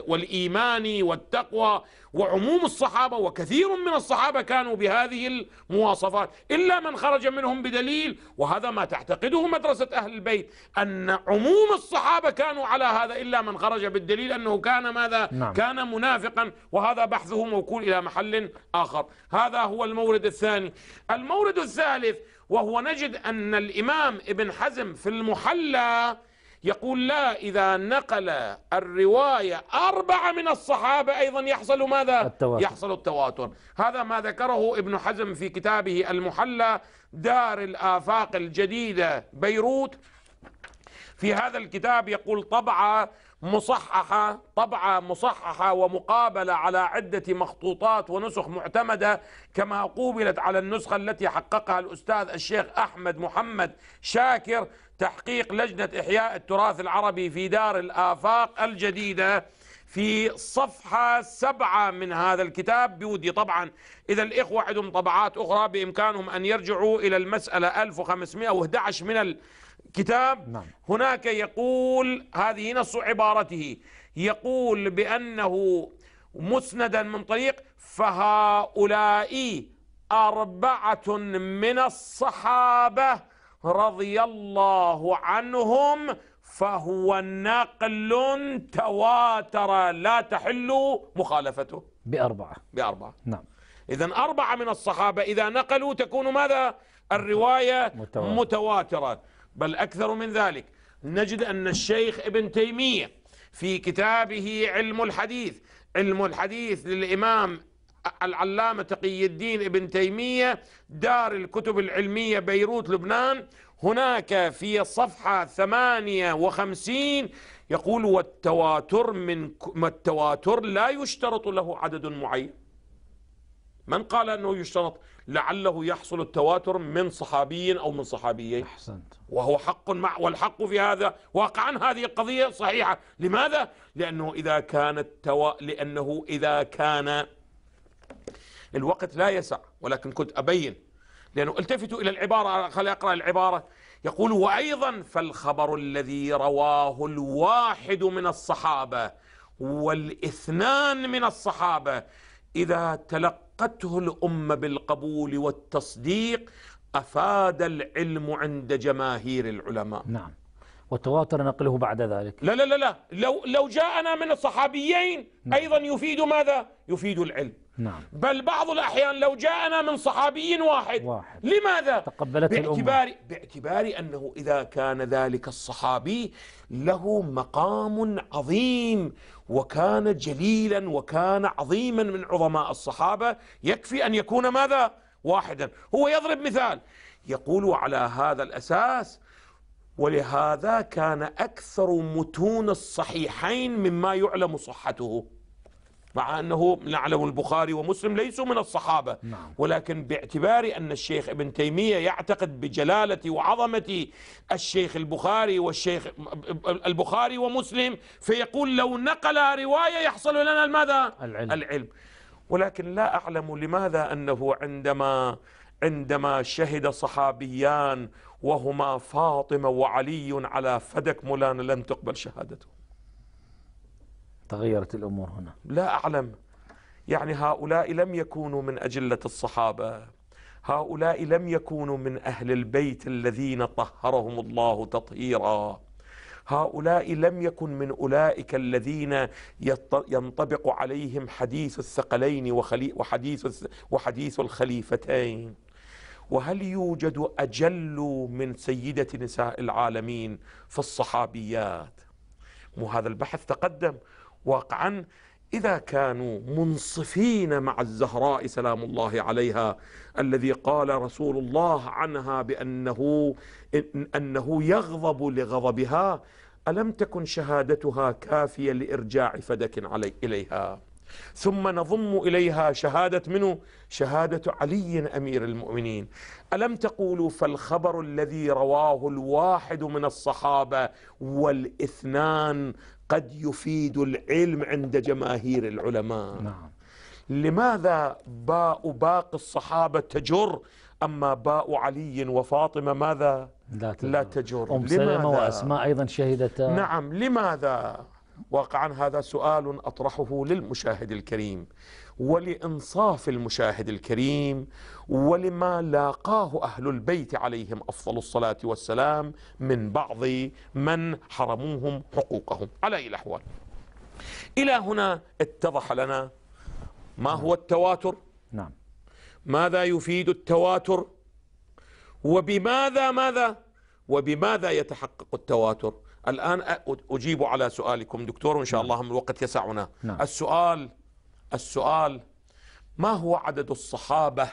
والإيمان والتقوى وعموم الصحابة وكثير من الصحابة كانوا بهذه المواصفات إلا من خرج منهم بدليل وهذا ما تعتقده مدرسة أهل البيت أن عموم الصحابة كانوا على هذا إلا من خرج بالدليل أنه كان ماذا نعم. كان منافقا وهذا بحثه موكول إلى محل آخر هذا هو المورد الثاني المورد الثالث وهو نجد أن الإمام ابن حزم في المحلى يقول لا إذا نقل الرواية أربعة من الصحابة أيضا يحصل ماذا؟ التواتر. يحصل التواتر هذا ما ذكره ابن حزم في كتابه المحلى دار الآفاق الجديدة بيروت في هذا الكتاب يقول طبعة مصححة طبعة مصححة ومقابلة على عدة مخطوطات ونسخ معتمدة كما قوبلت على النسخة التي حققها الأستاذ الشيخ أحمد محمد شاكر تحقيق لجنة إحياء التراث العربي في دار الآفاق الجديدة في صفحة سبعة من هذا الكتاب بودي طبعا إذا الإخوة عندهم طبعات أخرى بإمكانهم أن يرجعوا إلى المسألة 1511 من الكتاب نعم. هناك يقول هذه نص عبارته يقول بأنه مسندا من طريق فهؤلاء أربعة من الصحابة رضي الله عنهم فهو نقل تواتر لا تحل مخالفته بأربعة بأربعة نعم إذا أربعة من الصحابة إذا نقلوا تكون ماذا الرواية متواترة, متواترة. بل أكثر من ذلك نجد أن الشيخ ابن تيمية في كتابه علم الحديث علم الحديث للإمام العلامة تقي الدين ابن تيمية دار الكتب العلمية بيروت لبنان هناك في صفحة 58 يقول والتواتر من التواتر لا يشترط له عدد معين من قال أنه يشترط لعله يحصل التواتر من صحابي أو من صحابيين أحسنت وهو حق مع والحق في هذا واقعا هذه القضية صحيحة لماذا؟ لأنه إذا كان التوا... لأنه إذا كان الوقت لا يسع ولكن كنت أبين لأنه التفتوا إلى العبارة خلي أقرأ العبارة يقول وأيضا فالخبر الذي رواه الواحد من الصحابة والاثنان من الصحابة إذا تلقته الأمة بالقبول والتصديق أفاد العلم عند جماهير العلماء نعم وتواتر نقله بعد ذلك لا لا لا, لا لو, لو جاءنا من الصحابيين نعم. أيضا يفيد ماذا؟ يفيد العلم نعم بل بعض الأحيان لو جاءنا من صحابي واحد, واحد. لماذا؟ تقبلت باعتبار الأمة باعتبار أنه إذا كان ذلك الصحابي له مقام عظيم وكان جليلا وكان عظيما من عظماء الصحابة يكفي أن يكون ماذا؟ واحدا هو يضرب مثال يقول على هذا الأساس ولهذا كان أكثر متون الصحيحين مما يعلم صحته مع أنه نعلم البخاري ومسلم ليسوا من الصحابة نعم. ولكن باعتبار أن الشيخ ابن تيمية يعتقد بجلالة وعظمة الشيخ البخاري والشيخ البخاري ومسلم فيقول لو نقل رواية يحصل لنا ماذا؟ العلم, العلم. ولكن لا أعلم لماذا أنه عندما عندما شهد صحابيان وهما فاطمة وعلي على فدك مولانا لم تقبل شهادته تغيرت الأمور هنا لا أعلم يعني هؤلاء لم يكونوا من أجلة الصحابة هؤلاء لم يكونوا من أهل البيت الذين طهرهم الله تطهيرا هؤلاء لم يكن من أولئك الذين ينطبق عليهم حديث الثقلين وحديث, وحديث الخليفتين وهل يوجد أجل من سيدة نساء العالمين في الصحابيات مو هذا البحث تقدم واقعا إذا كانوا منصفين مع الزهراء سلام الله عليها الذي قال رسول الله عنها بأنه أنه يغضب لغضبها ألم تكن شهادتها كافية لإرجاع فدك علي إليها ثم نضم إليها شهادة منه شهادة علي أمير المؤمنين ألم تقولوا فالخبر الذي رواه الواحد من الصحابة والإثنان قد يفيد العلم عند جماهير العلماء نعم. لماذا باء باقي الصحابة تجر أما باء علي وفاطمة ماذا لا تجر, لا تجر. أم سلمة وأسماء أيضا شهدتا نعم لماذا واقعا هذا سؤال أطرحه للمشاهد الكريم ولإنصاف المشاهد الكريم ولما لاقاه اهل البيت عليهم افضل الصلاه والسلام من بعض من حرموهم حقوقهم على اي الاحوال الى هنا اتضح لنا ما هو نعم. التواتر نعم ماذا يفيد التواتر وبماذا ماذا وبماذا يتحقق التواتر الآن أجيب على سؤالكم دكتور إن شاء نعم. الله الله الوقت يسعنا نعم. السؤال السؤال ما هو عدد الصحابة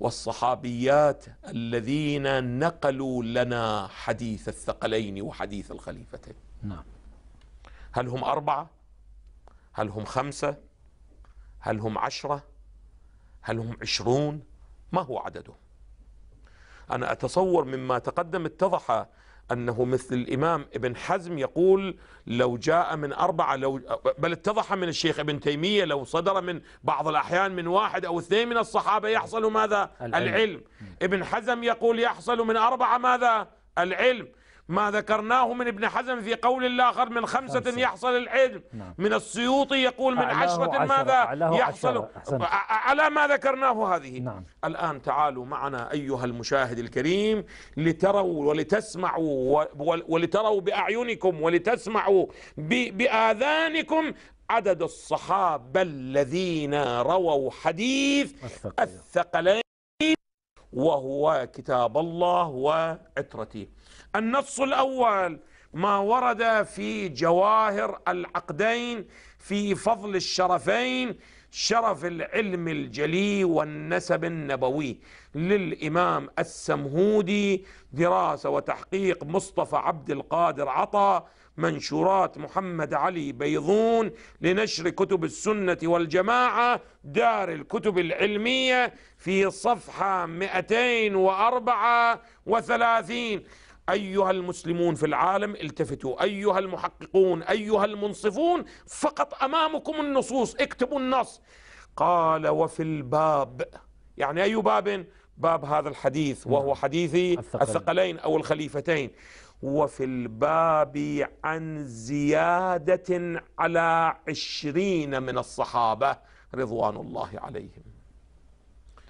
والصحابيات الذين نقلوا لنا حديث الثقلين وحديث الخليفتين نعم هل هم أربعة هل هم خمسة هل هم عشرة هل هم عشرون ما هو عددهم أنا أتصور مما تقدم اتضح أنه مثل الإمام ابن حزم يقول لو جاء من أربعة لو بل اتضح من الشيخ ابن تيمية لو صدر من بعض الأحيان من واحد أو اثنين من الصحابة يحصل ماذا العلم, العلم. ابن حزم يقول يحصل من أربعة ماذا العلم ما ذكرناه من ابن حزم في قول الآخر من خمسة, خمسة. يحصل العلم نعم. من السيوطي يقول من عشرة, عشرة ماذا يحصل عشرة. على ما ذكرناه هذه نعم. الآن تعالوا معنا أيها المشاهد الكريم لتروا ولتسمعوا ولتروا بأعينكم ولتسمعوا بآذانكم عدد الصحابة الذين رووا حديث الثقلين وهو كتاب الله وعترته النص الأول ما ورد في جواهر العقدين في فضل الشرفين شرف العلم الجلي والنسب النبوي للإمام السمهودي دراسة وتحقيق مصطفى عبد القادر عطا منشورات محمد علي بيضون لنشر كتب السنة والجماعة دار الكتب العلمية في صفحة 234 أيها المسلمون في العالم التفتوا أيها المحققون أيها المنصفون فقط أمامكم النصوص اكتبوا النص قال وفي الباب يعني أي باب باب هذا الحديث نعم. وهو حديث الثقلين أو الخليفتين وفي الباب عن زيادة على عشرين من الصحابة رضوان الله عليهم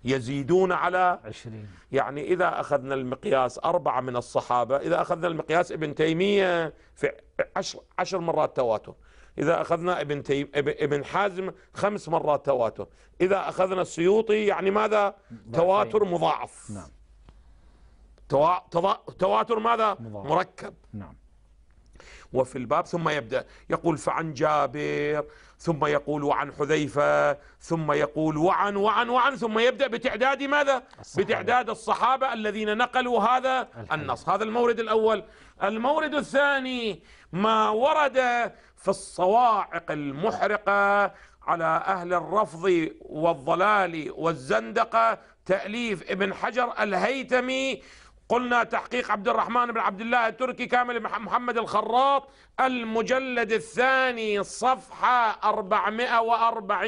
يزيدون على عشرين يعني إذا أخذنا المقياس أربعة من الصحابة إذا أخذنا المقياس ابن تيمية في عشر, عشر مرات تواتر إذا أخذنا ابن, تيم ابن حازم خمس مرات تواتر إذا أخذنا السيوطي يعني ماذا تواتر مضاعف نعم تواتر ماذا مضاعف. مركب نعم وفي الباب ثم يبدأ يقول فعن جابر ثم يقول وعن حذيفة ثم يقول وعن وعن وعن ثم يبدأ بتعداد ماذا الصحابة. بتعداد الصحابة الذين نقلوا هذا النص هذا المورد الأول المورد الثاني ما ورد في الصواعق المحرقة على أهل الرفض والضلال والزندقة تأليف ابن حجر الهيتمي قلنا تحقيق عبد الرحمن بن عبد الله التركي كامل محمد الخراط المجلد الثاني صفحة 440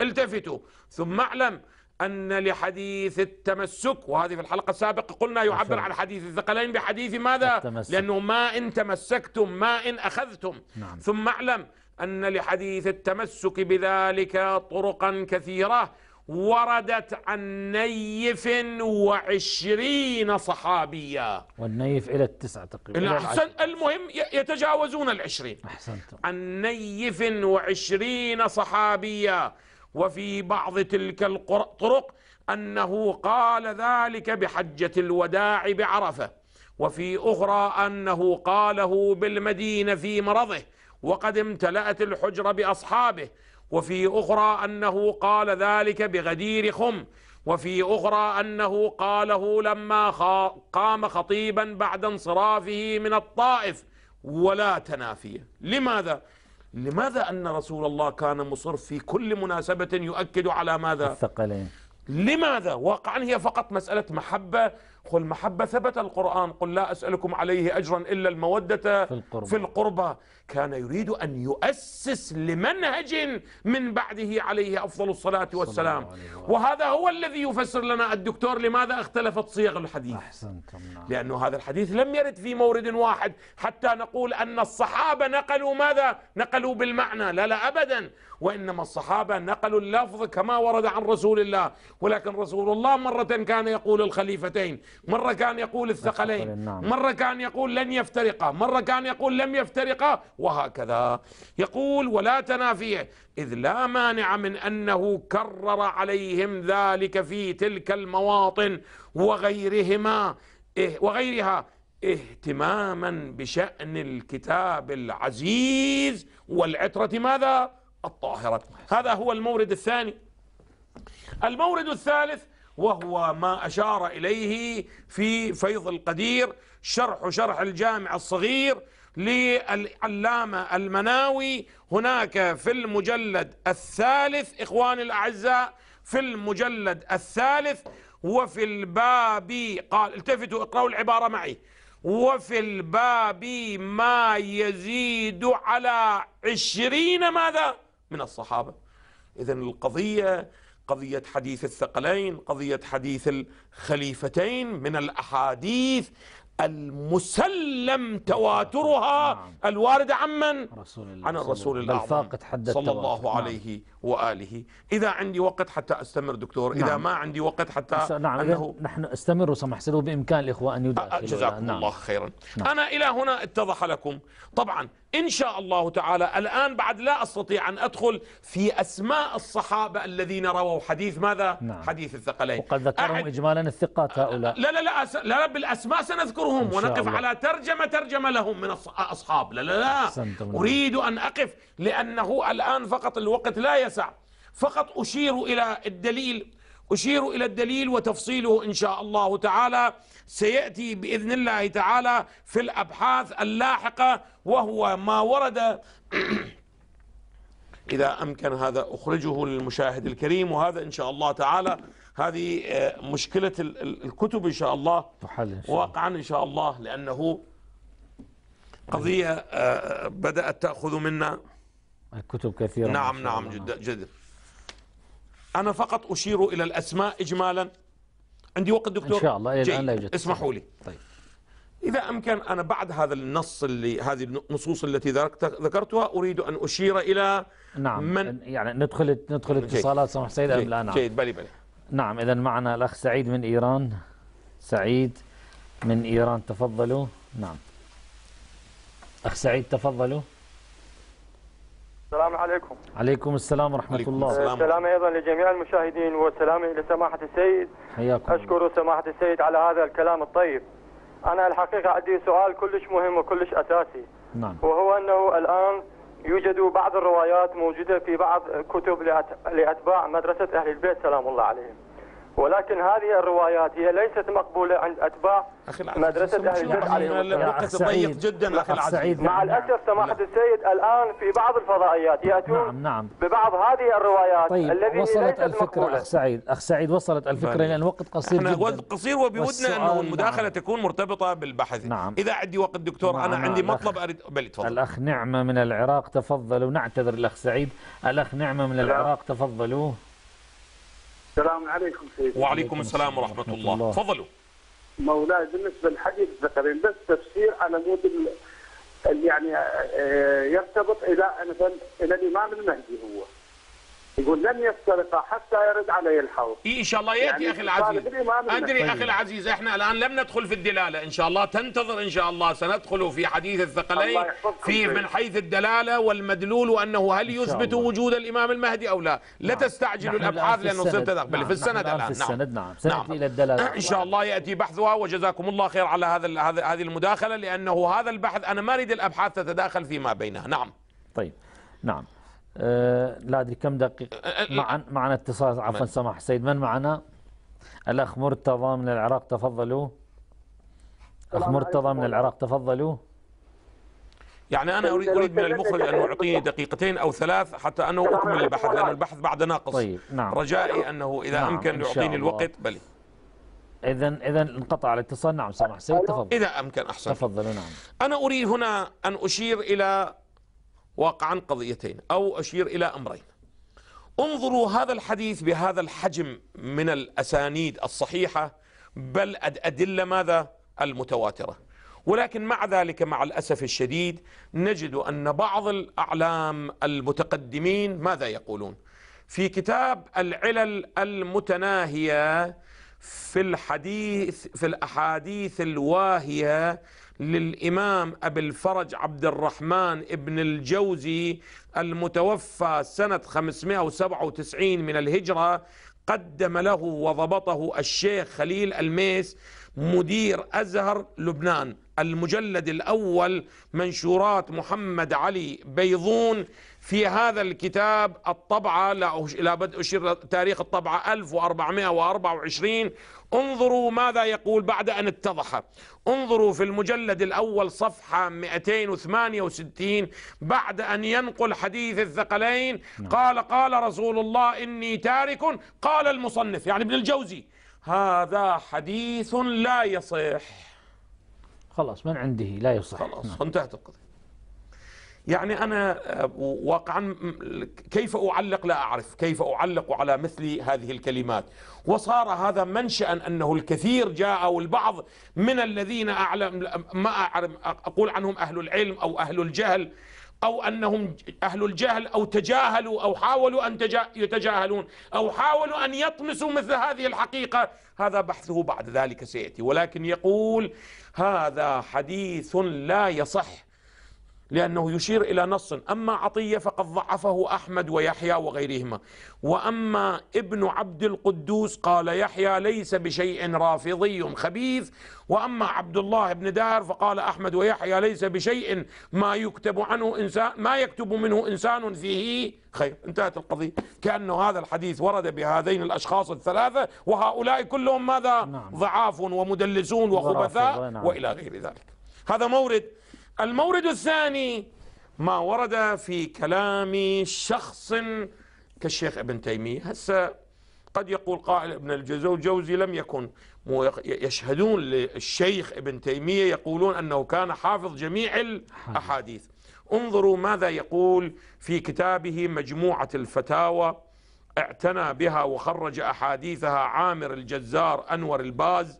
التفتوا ثم اعلم أن لحديث التمسك وهذه في الحلقة السابقة قلنا يعبر عن حديث الثقلين بحديث ماذا؟ التمسك. لأنه ما إن تمسكتم ما إن أخذتم نعم. ثم اعلم أن لحديث التمسك بذلك طرقا كثيرة وردت عن نيف وعشرين صحابيا والنيف إلى التسعة تقريبا أحسن المهم يتجاوزون العشرين أحسنت عن نيف وعشرين صحابيا وفي بعض تلك الطرق أنه قال ذلك بحجة الوداع بعرفة وفي أخرى أنه قاله بالمدينة في مرضه وقد امتلأت الحجرة بأصحابه وفي أخرى أنه قال ذلك بغدير خم وفي أخرى أنه قاله لما قام خطيبا بعد انصرافه من الطائف ولا تنافية لماذا؟ لماذا أن رسول الله كان مصر في كل مناسبة يؤكد على ماذا؟ الثقلين لماذا؟ واقعا هي فقط مسألة محبة قل محبة ثبت القرآن قل لا أسألكم عليه أجرا إلا المودة في القربة, في القربة. كان يريد أن يؤسس لمنهج من بعده عليه أفضل الصلاة والسلام وهذا هو الذي يفسر لنا الدكتور لماذا اختلفت صيغ الحديث نعم. لأنه هذا الحديث لم يرد في مورد واحد حتى نقول أن الصحابة نقلوا ماذا نقلوا بالمعنى لا لا أبدا وإنما الصحابة نقلوا اللفظ كما ورد عن رسول الله ولكن رسول الله مرة كان يقول الخليفتين مرة كان يقول الثقلين نعم. مرة كان يقول لن يفترقا مرة كان يقول لم يفترقا وهكذا يقول ولا تنافيه إذ لا مانع من أنه كرر عليهم ذلك في تلك المواطن وغيرهما إه، وغيرها اهتماما بشأن الكتاب العزيز والعترة ماذا؟ الطاهرة هذا هو المورد الثاني المورد الثالث وهو ما أشار إليه في فيض القدير شرح شرح الجامع الصغير للعلامة المناوي هناك في المجلد الثالث إخواني الأعزاء في المجلد الثالث وفي الباب قال التفتوا اقرأوا العبارة معي وفي الباب ما يزيد على عشرين ماذا من الصحابة إذا القضية قضية حديث الثقلين قضية حديث الخليفتين من الأحاديث المسلم تواترها نعم. الواردة عن من؟ رسول الله عن الرسول الأعظم صلى الله عليه واله، اذا عندي وقت حتى استمر دكتور، نعم. اذا ما عندي وقت حتى نعم أنه نحن استمروا وسمح سلو بامكان الاخوه ان يدخلوا جزاكم نعم. الله خيرا. نعم. انا الى هنا اتضح لكم، طبعا ان شاء الله تعالى الان بعد لا استطيع ان ادخل في اسماء الصحابه الذين رووا حديث ماذا؟ نعم. حديث الثقلين. وقد ذكرهم أحد... اجمالا الثقات هؤلاء. لا لا لا أس... لا, بالاسماء سنذكرهم ونقف الله. على ترجمه ترجمه لهم من اصحاب، لا لا لا اريد ان اقف لانه الان فقط الوقت لا يسع فقط أشير إلى الدليل أشير إلى الدليل وتفصيله إن شاء الله تعالى سيأتي بإذن الله تعالى في الأبحاث اللاحقة وهو ما ورد إذا أمكن هذا أخرجه للمشاهد الكريم وهذا إن شاء الله تعالى هذه آه، مشكلة الكتب إن شاء الله واقعا إن شاء الله لأنه قضية آه، بدأت تأخذ منا الكتب كثيرة نعم نعم جدا جدا أنا فقط أشير إلى الأسماء إجمالا عندي وقت دكتور إن شاء الله إلى الآن لا يوجد اسمحوا لي طيب إذا أمكن أنا بعد هذا النص اللي هذه النصوص التي ذكرتها أريد أن أشير إلى نعم من يعني ندخل ندخل اتصالات سمح سيد أم لا نعم جيد بلي بلي نعم إذا معنا الأخ سعيد من إيران سعيد من إيران تفضلوا نعم أخ سعيد تفضلوا السلام عليكم عليكم السلام ورحمة عليكم الله السلام. السلام أيضا لجميع المشاهدين والسلام إلى سماحة السيد حياكم أشكر سماحة السيد على هذا الكلام الطيب أنا الحقيقة عندي سؤال كلش مهم وكلش أساسي نعم. وهو أنه الآن يوجد بعض الروايات موجودة في بعض كتب لأتباع مدرسة أهل البيت سلام الله عليهم ولكن هذه الروايات هي ليست مقبولة عند أتباع مدرسة أهل البيت عليه الوقت ضيق جدا أخي العزيز مع الأسف سماحة نعم. السيد الآن في بعض الفضائيات يأتون نعم نعم ببعض هذه الروايات طيب الذي وصلت الفكرة مقبولة. أخ سعيد أخ سعيد وصلت الفكرة لأن الوقت قصير جدا وقت قصير وبودنا أن المداخلة نعم. تكون مرتبطة بالبحث نعم إذا عندي وقت دكتور نعم. أنا نعم، عندي مطلب أريد بل تفضل الأخ نعمة من العراق تفضلوا نعتذر الأخ سعيد الأخ نعمة من العراق تفضلوا السلام عليكم سيدي وعليكم السلام ورحمه الله, تفضلوا مولاي بالنسبه للحديث ذكرين بس تفسير على مود يعني آه، يرتبط الى مثلا الى الامام المهدي هو يقول لن يسترق حتى يرد علي الحوض إيه ان شاء الله ياتي يعني اخي العزيز ادري اخي طيب. العزيز احنا الان لم ندخل في الدلاله ان شاء الله تنتظر ان شاء الله سندخل في حديث الثقلين في من حيث الدلاله والمدلول وانه هل يثبت وجود الامام المهدي او لا لا نعم. تستعجل الابحاث لانه صرت نعم. في السند الان نعم. السند نعم, نعم. نعم. الى الدلاله ان شاء الله ياتي بحثها وجزاكم الله خير على هذا هذه المداخله لانه هذا البحث انا ما اريد الابحاث تتداخل فيما بينها نعم طيب نعم أه، لا أدري كم دقيقة أه، أه، معنا معنا اتصال عفوا سماح السيد من معنا؟ الأخ مرتضى من العراق تفضلوا أخ مرتضى من العراق تفضلوا يعني أنا أريد أريد من المخرج أن يعطيني دقيقتين أو ثلاث حتى انه أكمل البحث لأن البحث بعد ناقص طيب نعم رجائي أنه إذا نعم أمكن يعطيني الوقت بل إذا إذا انقطع الاتصال نعم سماح السيد تفضل إذا أمكن أحسن تفضلوا نعم أنا أريد هنا أن أشير إلى واقعا قضيتين أو أشير إلى أمرين انظروا هذا الحديث بهذا الحجم من الأسانيد الصحيحة بل الأدلة ماذا المتواترة ولكن مع ذلك مع الأسف الشديد نجد أن بعض الأعلام المتقدمين ماذا يقولون في كتاب العلل المتناهية في الحديث في الأحاديث الواهية للإمام أبي الفرج عبد الرحمن ابن الجوزي المتوفى سنة 597 من الهجرة قدم له وضبطه الشيخ خليل الميس مدير أزهر لبنان المجلد الأول منشورات محمد علي بيضون في هذا الكتاب الطبعة لا بد أشير تاريخ الطبعة 1424 انظروا ماذا يقول بعد أن اتضح انظروا في المجلد الأول صفحة 268 بعد أن ينقل حديث الثقلين نعم. قال قال رسول الله إني تارك قال المصنف يعني ابن الجوزي هذا حديث لا يصح خلاص من عنده لا يصح خلاص نعم. انتهت القضية يعني أنا آه، واقعا كيف أعلق لا أعرف كيف أعلق على مثل هذه الكلمات وصار هذا منشأ أنه الكثير جاء أو البعض من الذين أعلم ما أعلم أقول عنهم أهل العلم أو أهل الجهل أو أنهم أهل الجهل أو تجاهلوا أو حاولوا أن يتجاهلون أو حاولوا أن يطمسوا مثل هذه الحقيقة هذا بحثه بعد ذلك سيأتي ولكن يقول هذا حديث لا يصح لأنه يشير إلى نص أما عطية فقد ضعفه أحمد ويحيى وغيرهما وأما ابن عبد القدوس قال يحيى ليس بشيء رافضي خبيث وأما عبد الله بن دار فقال أحمد ويحيى ليس بشيء ما يكتب عنه إنسان ما يكتب منه إنسان فيه خير انتهت القضية كأنه هذا الحديث ورد بهذين الأشخاص الثلاثة وهؤلاء كلهم ماذا نعم. ضعاف ومدلسون وخبثاء نعم. وإلى غير ذلك هذا مورد المورد الثاني ما ورد في كلام شخص كالشيخ ابن تيمية هسه قد يقول قائل ابن الجوزي لم يكن يشهدون للشيخ ابن تيمية يقولون أنه كان حافظ جميع الأحاديث انظروا ماذا يقول في كتابه مجموعة الفتاوى اعتنى بها وخرج أحاديثها عامر الجزار أنور الباز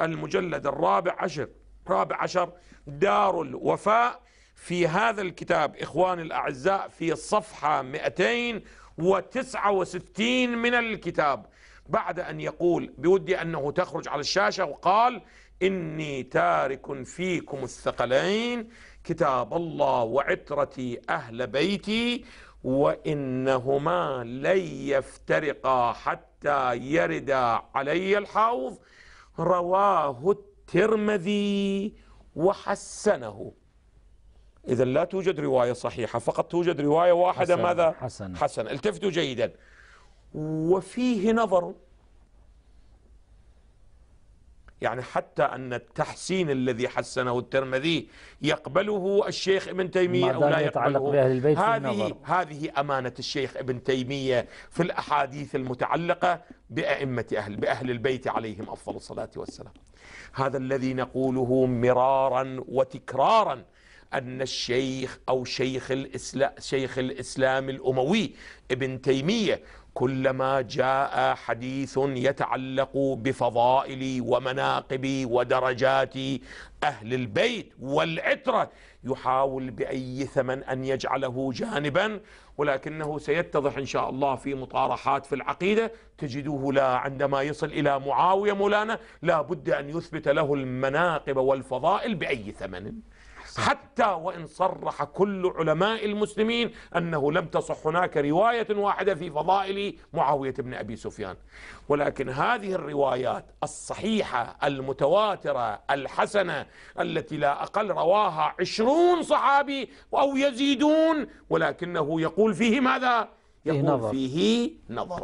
المجلد الرابع عشر رابع عشر دار الوفاء في هذا الكتاب إخواني الأعزاء في الصفحة 269 من الكتاب بعد أن يقول بودي أنه تخرج على الشاشة وقال إني تارك فيكم الثقلين كتاب الله وعترتي أهل بيتي وإنهما لن يفترقا حتى يردا علي الحوض رواه الترمذي وحسنه إذا لا توجد رواية صحيحة فقط توجد رواية واحدة حسن ماذا حسن, حسن التفتوا جيدا وفيه نظر يعني حتى أن التحسين الذي حسنه الترمذي يقبله الشيخ ابن تيمية أو لا يقبله بأهل البيت هذه, هذه أمانة الشيخ ابن تيمية في الأحاديث المتعلقة بأئمة أهل بأهل البيت عليهم أفضل الصلاة والسلام هذا الذي نقوله مرارا وتكرارا أن الشيخ أو شيخ الإسلام, شيخ الإسلام الأموي ابن تيمية كلما جاء حديث يتعلق بفضائل ومناقب ودرجات أهل البيت والعترة يحاول بأي ثمن أن يجعله جانبا ولكنه سيتضح إن شاء الله في مطارحات في العقيدة تجدوه لا عندما يصل إلى معاوية مولانا لا بد أن يثبت له المناقب والفضائل بأي ثمن حتى وإن صرح كل علماء المسلمين أنه لم تصح هناك رواية واحدة في فضائل معاوية بن أبي سفيان ولكن هذه الروايات الصحيحة المتواترة الحسنة التي لا أقل رواها عشرون صحابي أو يزيدون ولكنه يقول فيه ماذا؟ إيه، يقول نظر. فيه نظر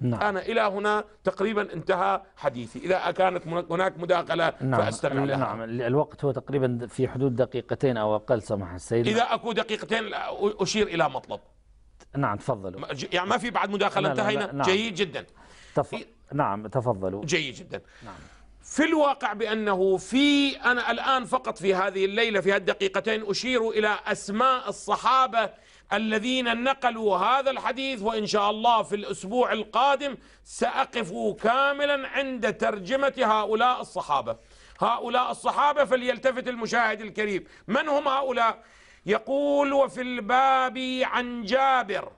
نعم. أنا إلى هنا تقريبا انتهى حديثي إذا كانت هناك مداخلة نعم. فأستمع لها نعم الوقت هو تقريبا في حدود دقيقتين أو أقل سمح السيد إذا أكو دقيقتين أشير إلى مطلب نعم تفضلوا يعني ما في بعد مداخلة انتهينا نعم. جيد جدا تف... نعم تفضلوا جيد جدا نعم في الواقع بأنه في أنا الآن فقط في هذه الليلة في الدقيقتين أشير إلى أسماء الصحابة الذين نقلوا هذا الحديث وإن شاء الله في الأسبوع القادم سأقف كاملا عند ترجمة هؤلاء الصحابة هؤلاء الصحابة فليلتفت المشاهد الكريم من هم هؤلاء يقول وفي الباب عن جابر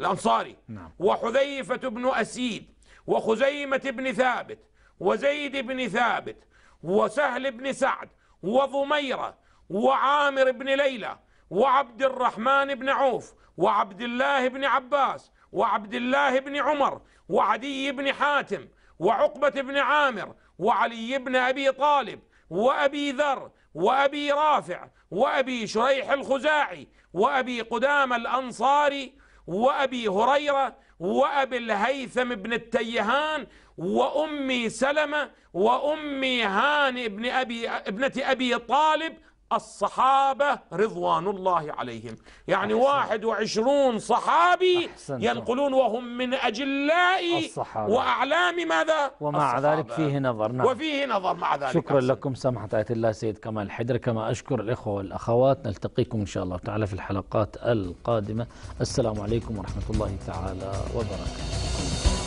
الأنصاري نعم. وحذيفة بن أسيد وخزيمة بن ثابت وزيد بن ثابت وسهل بن سعد وضميرة وعامر بن ليلى وعبد الرحمن بن عوف وعبد الله بن عباس وعبد الله بن عمر وعدي بن حاتم وعقبة بن عامر وعلي بن أبي طالب وأبي ذر وأبي رافع وأبي شريح الخزاعي وأبي قدام الأنصاري وأبي هريرة وأبي الهيثم بن التيهان وأمي سلمة وأمي هاني بن أبي ابنة أبي طالب الصحابة رضوان الله عليهم يعني واحد وعشرون صحابي ينقلون وهم من أجلاء الصحابة. وأعلام ماذا ومع الصحابة. ذلك فيه نظر نعم. وفيه نظر مع ذلك شكرا أحسن. لكم سمحة آية الله سيد كمال الحدر كما أشكر الإخوة والأخوات نلتقيكم إن شاء الله تعالى في الحلقات القادمة السلام عليكم ورحمة الله تعالى وبركاته